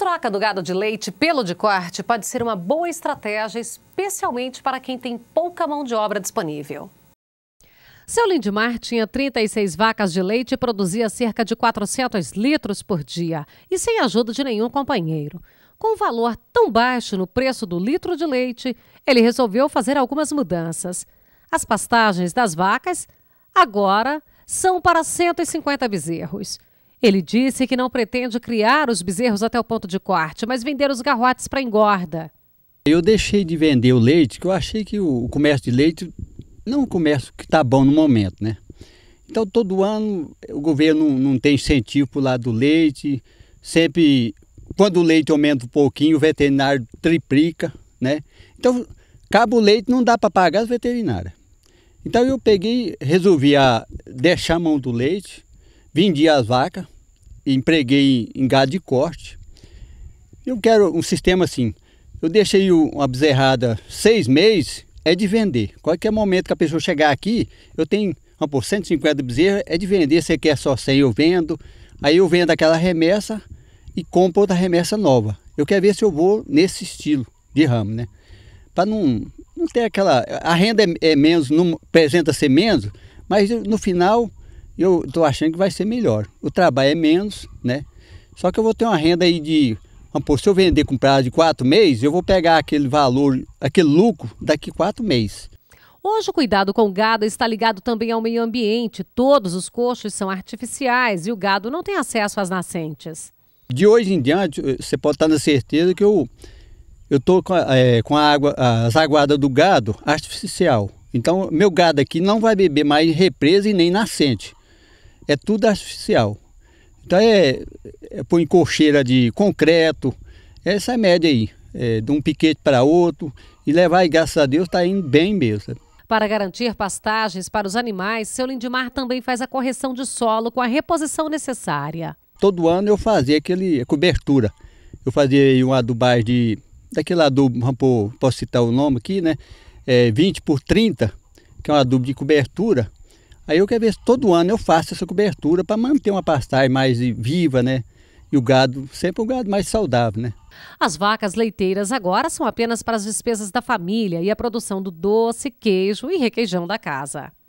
troca do gado de leite pelo de corte pode ser uma boa estratégia, especialmente para quem tem pouca mão de obra disponível. Seu Lindmar tinha 36 vacas de leite e produzia cerca de 400 litros por dia, e sem ajuda de nenhum companheiro. Com um valor tão baixo no preço do litro de leite, ele resolveu fazer algumas mudanças. As pastagens das vacas, agora, são para 150 bezerros. Ele disse que não pretende criar os bezerros até o ponto de corte, mas vender os garrotes para engorda. Eu deixei de vender o leite, que eu achei que o comércio de leite não é um comércio que está bom no momento, né? Então, todo ano, o governo não tem incentivo para o lado do leite. Sempre, quando o leite aumenta um pouquinho, o veterinário triplica, né? Então, cabo o leite não dá para pagar as veterinárias. Então, eu peguei, resolvi a, deixar a mão do leite, vendi as vacas, empreguei em gado de corte. Eu quero um sistema assim. Eu deixei uma bezerrada seis meses, é de vender. Qualquer momento que a pessoa chegar aqui, eu tenho uma por 150 bezerras, é de vender. Você quer só 100, eu vendo. Aí eu vendo aquela remessa e compro outra remessa nova. Eu quero ver se eu vou nesse estilo de ramo, né? Para não, não ter aquela. A renda é, é menos, não apresenta ser menos, mas no final eu estou achando que vai ser melhor. O trabalho é menos, né? Só que eu vou ter uma renda aí de. Vamos pô, se eu vender com prazo de quatro meses, eu vou pegar aquele valor, aquele lucro daqui quatro meses. Hoje, o cuidado com o gado está ligado também ao meio ambiente. Todos os coxos são artificiais e o gado não tem acesso às nascentes. De hoje em diante, eh, você pode estar na certeza que eu estou com, é, com a água, as aguadas do gado artificial. Então, meu gado aqui não vai beber mais represa e nem nascente é tudo artificial. Então é, é põe cocheira de concreto, é essa é a média aí, é, de um piquete para outro, e levar, e graças a Deus, está indo bem mesmo. Para garantir pastagens para os animais, seu Lindimar também faz a correção de solo com a reposição necessária. Todo ano eu fazia aquele cobertura. Eu fazia um adubagem de daquele adubo, posso citar o nome aqui, né? É 20 por 30, que é um adubo de cobertura, Aí eu quero ver se todo ano eu faço essa cobertura para manter uma pastagem mais viva, né? E o gado, sempre o gado mais saudável, né? As vacas leiteiras agora são apenas para as despesas da família e a produção do doce, queijo e requeijão da casa.